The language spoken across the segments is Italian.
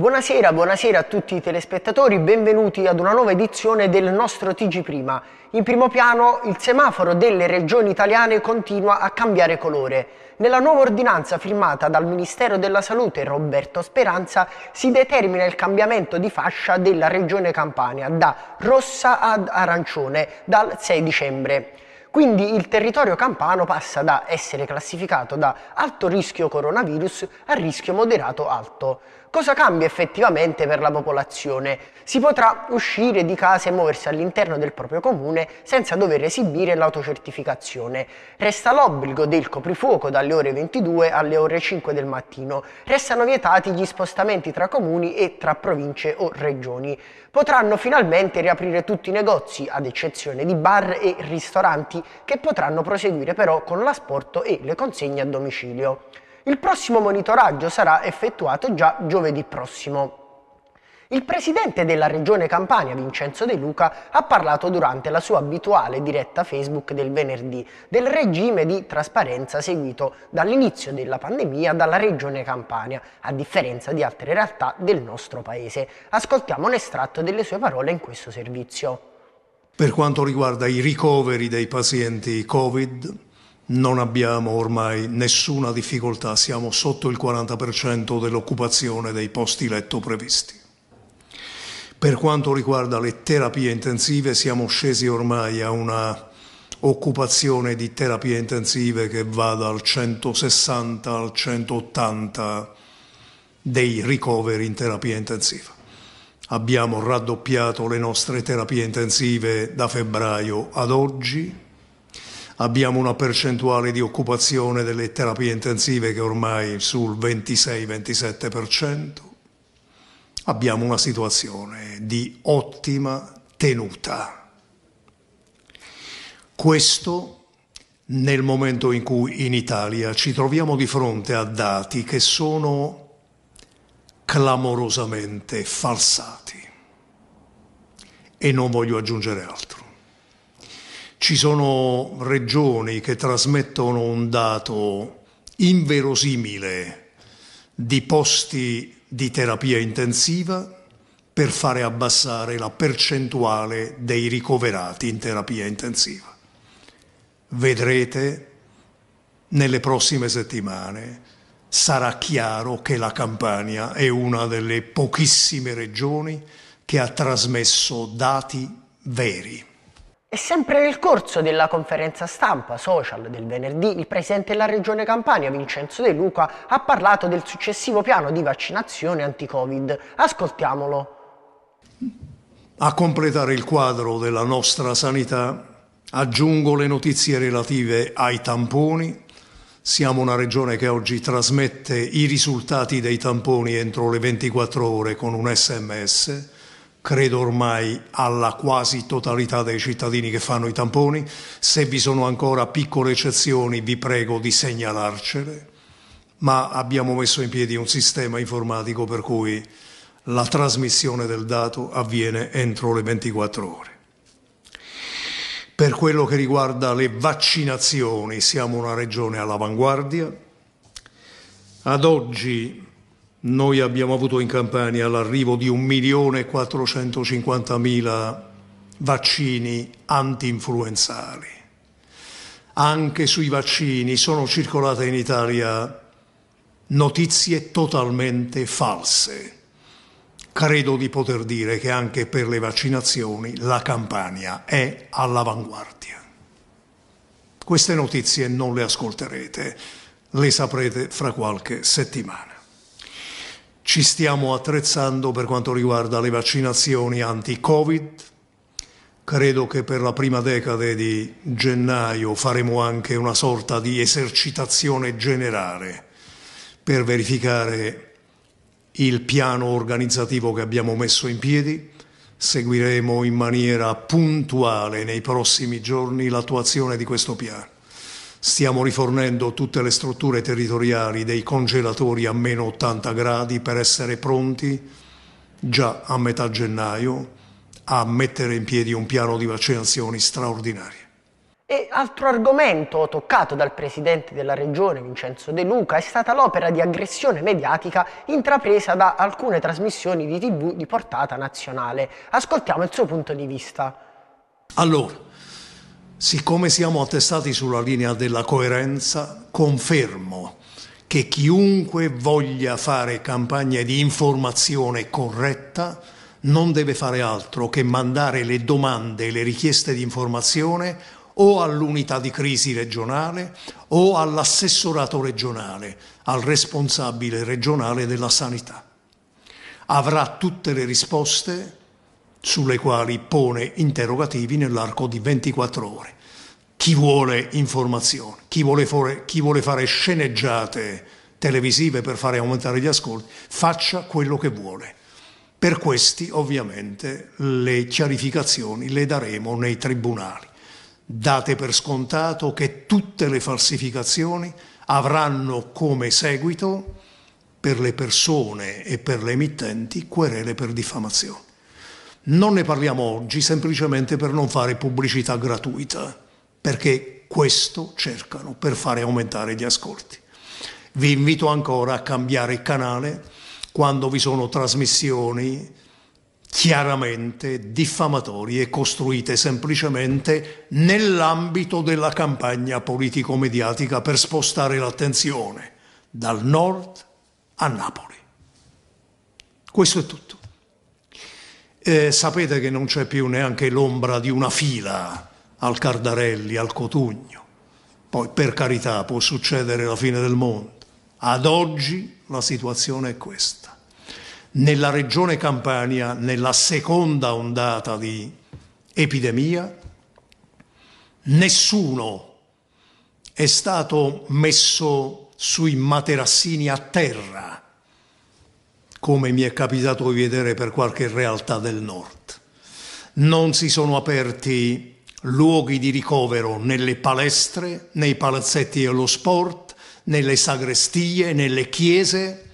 Buonasera, buonasera a tutti i telespettatori, benvenuti ad una nuova edizione del nostro TG Prima. In primo piano il semaforo delle regioni italiane continua a cambiare colore. Nella nuova ordinanza firmata dal Ministero della Salute Roberto Speranza si determina il cambiamento di fascia della regione Campania da rossa ad arancione dal 6 dicembre. Quindi il territorio campano passa da essere classificato da alto rischio coronavirus a rischio moderato alto cosa cambia effettivamente per la popolazione? Si potrà uscire di casa e muoversi all'interno del proprio comune senza dover esibire l'autocertificazione. Resta l'obbligo del coprifuoco dalle ore 22 alle ore 5 del mattino. Restano vietati gli spostamenti tra comuni e tra province o regioni. Potranno finalmente riaprire tutti i negozi, ad eccezione di bar e ristoranti, che potranno proseguire però con l'asporto e le consegne a domicilio. Il prossimo monitoraggio sarà effettuato già giovedì prossimo. Il presidente della Regione Campania, Vincenzo De Luca, ha parlato durante la sua abituale diretta Facebook del venerdì del regime di trasparenza seguito dall'inizio della pandemia dalla Regione Campania, a differenza di altre realtà del nostro paese. Ascoltiamo un estratto delle sue parole in questo servizio. Per quanto riguarda i ricoveri dei pazienti Covid, non abbiamo ormai nessuna difficoltà, siamo sotto il 40% dell'occupazione dei posti letto previsti. Per quanto riguarda le terapie intensive siamo scesi ormai a una occupazione di terapie intensive che va dal 160 al 180 dei ricoveri in terapia intensiva. Abbiamo raddoppiato le nostre terapie intensive da febbraio ad oggi abbiamo una percentuale di occupazione delle terapie intensive che ormai è sul 26-27%, abbiamo una situazione di ottima tenuta. Questo nel momento in cui in Italia ci troviamo di fronte a dati che sono clamorosamente falsati. E non voglio aggiungere altro. Ci sono regioni che trasmettono un dato inverosimile di posti di terapia intensiva per fare abbassare la percentuale dei ricoverati in terapia intensiva. Vedrete nelle prossime settimane sarà chiaro che la Campania è una delle pochissime regioni che ha trasmesso dati veri. E sempre nel corso della conferenza stampa social del venerdì, il presidente della regione Campania, Vincenzo De Luca, ha parlato del successivo piano di vaccinazione anti-Covid. Ascoltiamolo. A completare il quadro della nostra sanità aggiungo le notizie relative ai tamponi. Siamo una regione che oggi trasmette i risultati dei tamponi entro le 24 ore con un sms credo ormai alla quasi totalità dei cittadini che fanno i tamponi, se vi sono ancora piccole eccezioni vi prego di segnalarcele, ma abbiamo messo in piedi un sistema informatico per cui la trasmissione del dato avviene entro le 24 ore. Per quello che riguarda le vaccinazioni siamo una regione all'avanguardia, ad oggi noi abbiamo avuto in Campania l'arrivo di 1.450.000 vaccini anti-influenzali. Anche sui vaccini sono circolate in Italia notizie totalmente false. Credo di poter dire che anche per le vaccinazioni la Campania è all'avanguardia. Queste notizie non le ascolterete, le saprete fra qualche settimana ci stiamo attrezzando per quanto riguarda le vaccinazioni anti-Covid. Credo che per la prima decade di gennaio faremo anche una sorta di esercitazione generale per verificare il piano organizzativo che abbiamo messo in piedi. Seguiremo in maniera puntuale nei prossimi giorni l'attuazione di questo piano. Stiamo rifornendo tutte le strutture territoriali dei congelatori a meno 80 gradi per essere pronti già a metà gennaio a mettere in piedi un piano di vaccinazioni straordinario. E altro argomento toccato dal presidente della regione Vincenzo De Luca è stata l'opera di aggressione mediatica intrapresa da alcune trasmissioni di tv di portata nazionale. Ascoltiamo il suo punto di vista. Allora, Siccome siamo attestati sulla linea della coerenza, confermo che chiunque voglia fare campagne di informazione corretta non deve fare altro che mandare le domande e le richieste di informazione o all'unità di crisi regionale o all'assessorato regionale, al responsabile regionale della sanità. Avrà tutte le risposte sulle quali pone interrogativi nell'arco di 24 ore. Chi vuole informazioni, chi vuole, fare, chi vuole fare sceneggiate televisive per fare aumentare gli ascolti, faccia quello che vuole. Per questi ovviamente le chiarificazioni le daremo nei tribunali. Date per scontato che tutte le falsificazioni avranno come seguito per le persone e per le emittenti querele per diffamazione. Non ne parliamo oggi semplicemente per non fare pubblicità gratuita, perché questo cercano per fare aumentare gli ascolti. Vi invito ancora a cambiare canale quando vi sono trasmissioni chiaramente diffamatorie costruite semplicemente nell'ambito della campagna politico-mediatica per spostare l'attenzione dal nord a Napoli. Questo è tutto. Eh, sapete che non c'è più neanche l'ombra di una fila al Cardarelli, al Cotugno. Poi, per carità, può succedere la fine del mondo. Ad oggi la situazione è questa. Nella regione Campania, nella seconda ondata di epidemia, nessuno è stato messo sui materassini a terra come mi è capitato di vedere per qualche realtà del nord. Non si sono aperti luoghi di ricovero nelle palestre, nei palazzetti dello sport, nelle sagrestie, nelle chiese,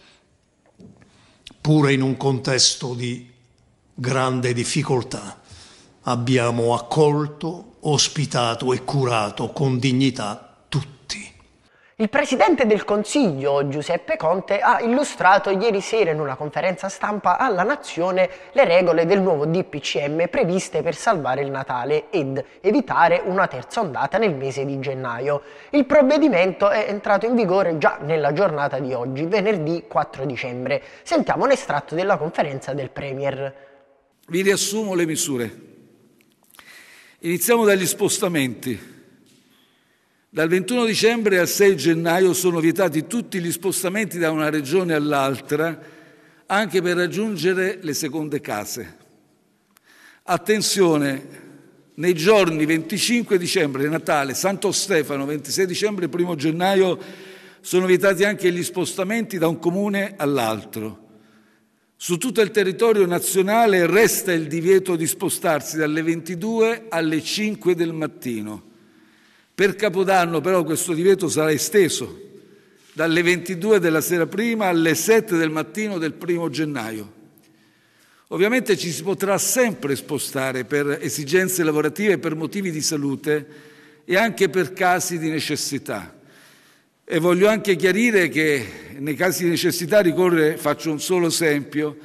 pure in un contesto di grande difficoltà. Abbiamo accolto, ospitato e curato con dignità il presidente del Consiglio, Giuseppe Conte, ha illustrato ieri sera in una conferenza stampa alla Nazione le regole del nuovo DPCM previste per salvare il Natale ed evitare una terza ondata nel mese di gennaio. Il provvedimento è entrato in vigore già nella giornata di oggi, venerdì 4 dicembre. Sentiamo un estratto della conferenza del Premier. Vi riassumo le misure. Iniziamo dagli spostamenti dal 21 dicembre al 6 gennaio sono vietati tutti gli spostamenti da una regione all'altra, anche per raggiungere le seconde case. Attenzione, nei giorni 25 dicembre, Natale, Santo Stefano, 26 dicembre e 1 gennaio sono vietati anche gli spostamenti da un comune all'altro. Su tutto il territorio nazionale resta il divieto di spostarsi dalle 22 alle 5 del mattino. Per Capodanno però questo divieto sarà esteso dalle 22 della sera prima alle 7 del mattino del primo gennaio. Ovviamente ci si potrà sempre spostare per esigenze lavorative, per motivi di salute e anche per casi di necessità. E voglio anche chiarire che nei casi di necessità ricorre, faccio un solo esempio,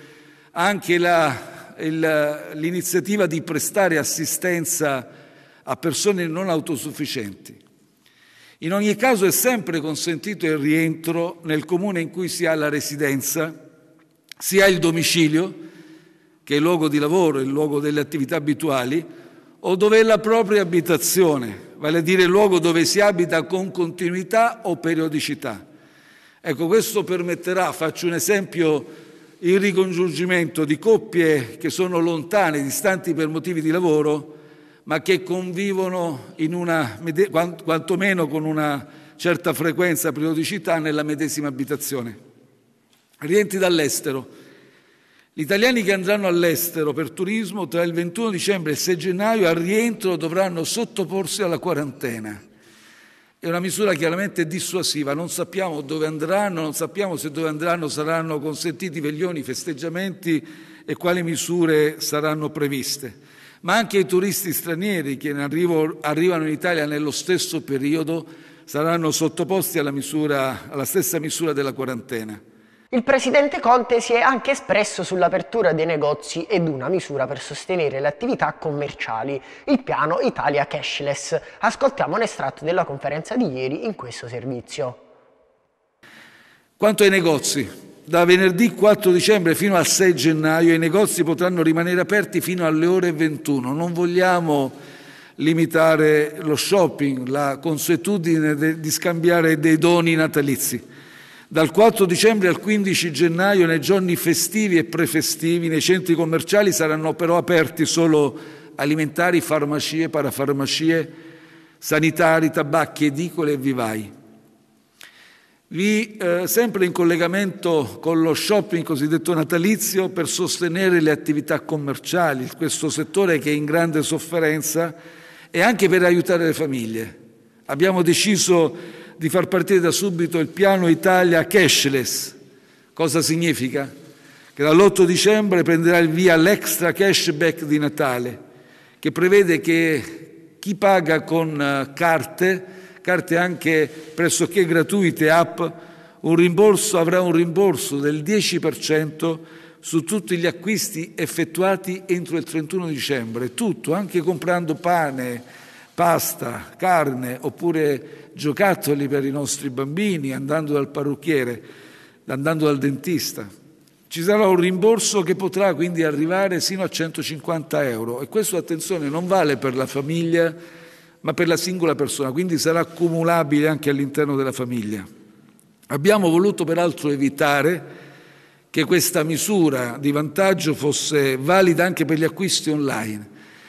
anche la, il, l'iniziativa di prestare assistenza a persone non autosufficienti. In ogni caso è sempre consentito il rientro nel comune in cui si ha la residenza, sia il domicilio, che è il luogo di lavoro, il luogo delle attività abituali, o dove è la propria abitazione, vale a dire il luogo dove si abita con continuità o periodicità. Ecco, questo permetterà, faccio un esempio, il ricongiungimento di coppie che sono lontane, distanti per motivi di lavoro, ma che convivono in una, quantomeno con una certa frequenza, e periodicità nella medesima abitazione. Rientri dall'estero. Gli italiani che andranno all'estero per turismo tra il 21 dicembre e il 6 gennaio al rientro dovranno sottoporsi alla quarantena. È una misura chiaramente dissuasiva, non sappiamo dove andranno, non sappiamo se dove andranno saranno consentiti veglioni, festeggiamenti e quali misure saranno previste ma anche i turisti stranieri che arrivo, arrivano in Italia nello stesso periodo saranno sottoposti alla, misura, alla stessa misura della quarantena. Il presidente Conte si è anche espresso sull'apertura dei negozi ed una misura per sostenere le attività commerciali, il piano Italia Cashless. Ascoltiamo un estratto della conferenza di ieri in questo servizio. Quanto ai negozi, da venerdì 4 dicembre fino al 6 gennaio i negozi potranno rimanere aperti fino alle ore 21. Non vogliamo limitare lo shopping, la consuetudine de- di scambiare dei doni natalizi. Dal 4 dicembre al 15 gennaio, nei giorni festivi e prefestivi, nei centri commerciali saranno però aperti solo alimentari, farmacie, parafarmacie, sanitari, tabacchi, edicole e vivai. Vi, eh, sempre in collegamento con lo shopping cosiddetto natalizio per sostenere le attività commerciali, questo settore che è in grande sofferenza, e anche per aiutare le famiglie. Abbiamo deciso di far partire da subito il piano Italia cashless. Cosa significa? Che dall'8 dicembre prenderà il via l'extra cashback di Natale, che prevede che chi paga con eh, carte carte anche pressoché gratuite, app, un rimborso avrà un rimborso del 10% su tutti gli acquisti effettuati entro il 31 dicembre, tutto, anche comprando pane, pasta, carne oppure giocattoli per i nostri bambini, andando dal parrucchiere, andando dal dentista. Ci sarà un rimborso che potrà quindi arrivare sino a 150 euro e questo, attenzione, non vale per la famiglia ma per la singola persona, quindi sarà accumulabile anche all'interno della famiglia. Abbiamo voluto peraltro evitare che questa misura di vantaggio fosse valida anche per gli acquisti online,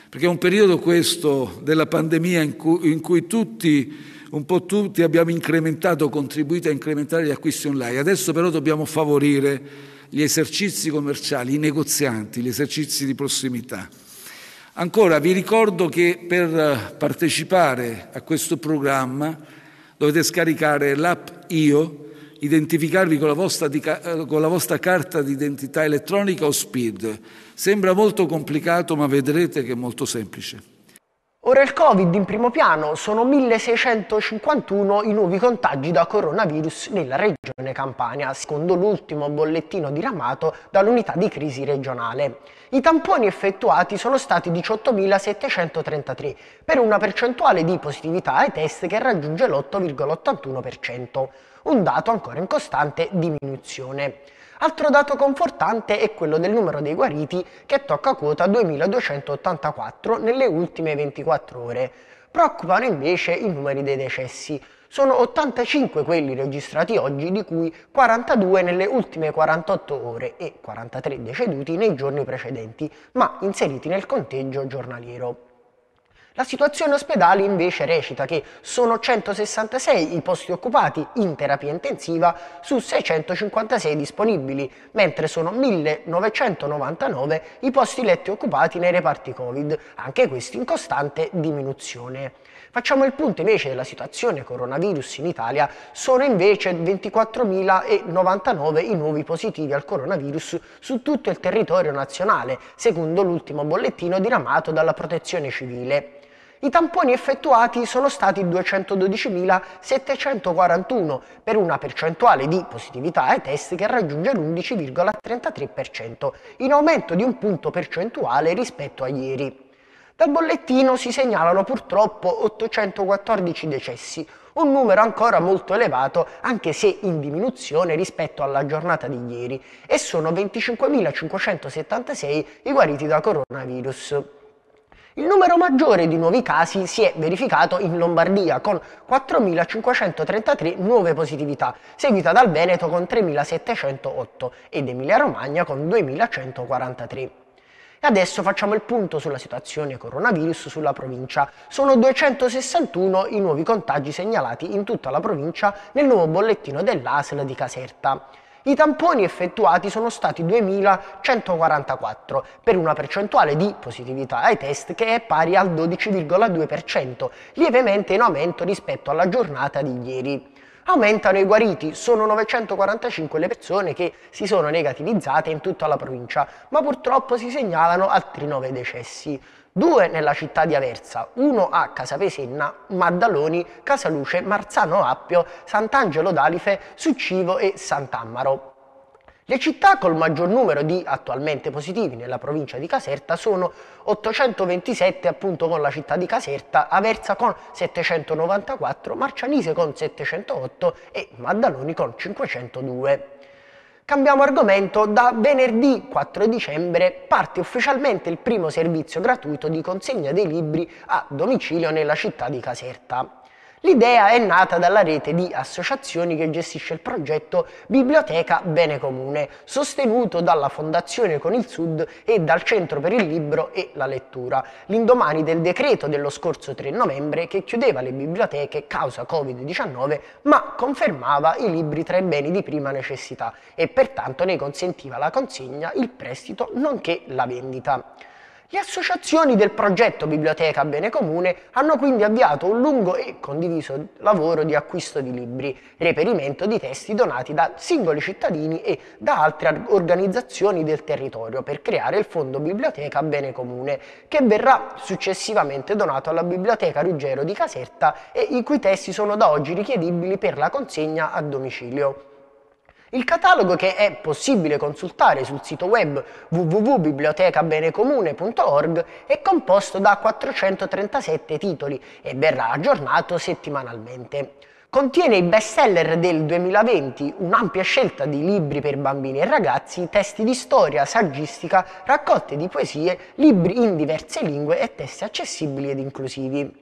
perché è un periodo questo della pandemia in cui, in cui tutti, un po' tutti abbiamo incrementato, contribuito a incrementare gli acquisti online. Adesso però dobbiamo favorire gli esercizi commerciali, i negozianti, gli esercizi di prossimità. Ancora vi ricordo che per partecipare a questo programma dovete scaricare l'app IO, identificarvi con la, vostra, eh, con la vostra carta di identità elettronica o SPID. Sembra molto complicato ma vedrete che è molto semplice. Ora il Covid in primo piano sono 1651 i nuovi contagi da coronavirus nella regione Campania, secondo l'ultimo bollettino diramato dall'unità di crisi regionale. I tamponi effettuati sono stati 18.733, per una percentuale di positività ai test che raggiunge l'8,81%, un dato ancora in costante diminuzione. Altro dato confortante è quello del numero dei guariti che tocca quota 2284 nelle ultime 24 ore. Preoccupano invece i numeri dei decessi. Sono 85 quelli registrati oggi, di cui 42 nelle ultime 48 ore e 43 deceduti nei giorni precedenti, ma inseriti nel conteggio giornaliero. La situazione ospedale invece recita che sono 166 i posti occupati in terapia intensiva su 656 disponibili, mentre sono 1999 i posti letti occupati nei reparti Covid, anche questi in costante diminuzione. Facciamo il punto invece della situazione coronavirus in Italia, sono invece 24.099 i nuovi positivi al coronavirus su tutto il territorio nazionale, secondo l'ultimo bollettino diramato dalla Protezione Civile. I tamponi effettuati sono stati 212.741 per una percentuale di positività ai test che raggiunge l'11,33%, in aumento di un punto percentuale rispetto a ieri. Dal bollettino si segnalano purtroppo 814 decessi, un numero ancora molto elevato anche se in diminuzione rispetto alla giornata di ieri e sono 25.576 i guariti da coronavirus. Il numero maggiore di nuovi casi si è verificato in Lombardia con 4.533 nuove positività, seguita dal Veneto con 3.708 ed Emilia-Romagna con 2.143. E adesso facciamo il punto sulla situazione coronavirus sulla provincia. Sono 261 i nuovi contagi segnalati in tutta la provincia nel nuovo bollettino dell'ASL di Caserta. I tamponi effettuati sono stati 2144 per una percentuale di positività ai test che è pari al 12,2%, lievemente in aumento rispetto alla giornata di ieri aumentano i guariti, sono 945 le persone che si sono negativizzate in tutta la provincia, ma purtroppo si segnalano altri 9 decessi. Due nella città di Aversa, uno a Casapesenna, Maddaloni, Casaluce, Marzano Appio, Sant'Angelo d'Alife, Succivo e Sant'Ammaro. Le città col maggior numero di attualmente positivi nella provincia di Caserta sono 827 appunto con la città di Caserta, Aversa con 794, Marcianise con 708 e Maddaloni con 502. Cambiamo argomento, da venerdì 4 dicembre parte ufficialmente il primo servizio gratuito di consegna dei libri a domicilio nella città di Caserta. L'idea è nata dalla rete di associazioni che gestisce il progetto Biblioteca Bene Comune, sostenuto dalla Fondazione Con il Sud e dal Centro per il Libro e la Lettura, l'indomani del decreto dello scorso 3 novembre che chiudeva le biblioteche causa Covid-19 ma confermava i libri tra i beni di prima necessità e pertanto ne consentiva la consegna, il prestito nonché la vendita. Le associazioni del progetto Biblioteca Bene Comune hanno quindi avviato un lungo e condiviso lavoro di acquisto di libri, reperimento di testi donati da singoli cittadini e da altre organizzazioni del territorio per creare il fondo Biblioteca Bene Comune, che verrà successivamente donato alla Biblioteca Ruggero di Caserta e i cui testi sono da oggi richiedibili per la consegna a domicilio. Il catalogo che è possibile consultare sul sito web www.bibliotecabenecomune.org è composto da 437 titoli e verrà aggiornato settimanalmente. Contiene i bestseller del 2020, un'ampia scelta di libri per bambini e ragazzi, testi di storia, saggistica, raccolte di poesie, libri in diverse lingue e testi accessibili ed inclusivi.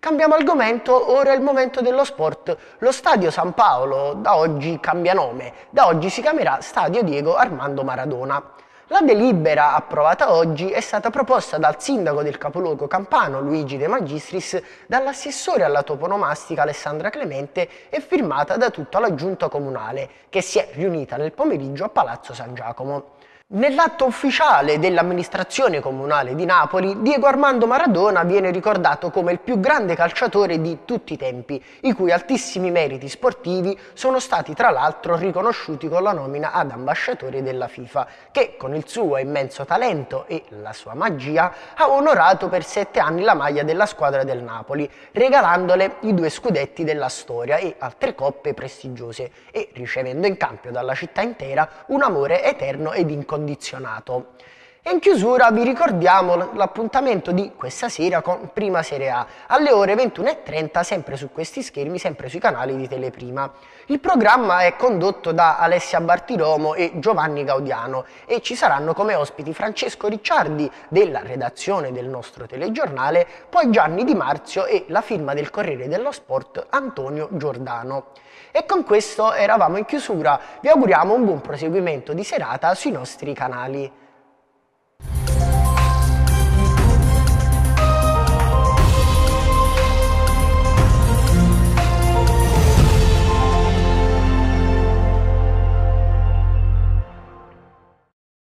Cambiamo argomento, ora è il momento dello sport. Lo Stadio San Paolo da oggi cambia nome, da oggi si chiamerà Stadio Diego Armando Maradona. La delibera approvata oggi è stata proposta dal sindaco del capoluogo campano Luigi De Magistris, dall'assessore alla toponomastica Alessandra Clemente e firmata da tutta la giunta comunale, che si è riunita nel pomeriggio a Palazzo San Giacomo. Nell'atto ufficiale dell'amministrazione comunale di Napoli, Diego Armando Maradona viene ricordato come il più grande calciatore di tutti i tempi, i cui altissimi meriti sportivi sono stati tra l'altro riconosciuti con la nomina ad ambasciatore della FIFA, che con il suo immenso talento e la sua magia ha onorato per sette anni la maglia della squadra del Napoli, regalandole i due scudetti della storia e altre coppe prestigiose, e ricevendo in cambio dalla città intera un amore eterno ed incontrato condizionato. E in chiusura vi ricordiamo l'appuntamento di questa sera con Prima Serie A, alle ore 21.30 sempre su questi schermi, sempre sui canali di Teleprima. Il programma è condotto da Alessia Bartiromo e Giovanni Gaudiano e ci saranno come ospiti Francesco Ricciardi della redazione del nostro telegiornale, poi Gianni Di Marzio e la firma del Corriere dello Sport Antonio Giordano. E con questo eravamo in chiusura, vi auguriamo un buon proseguimento di serata sui nostri canali.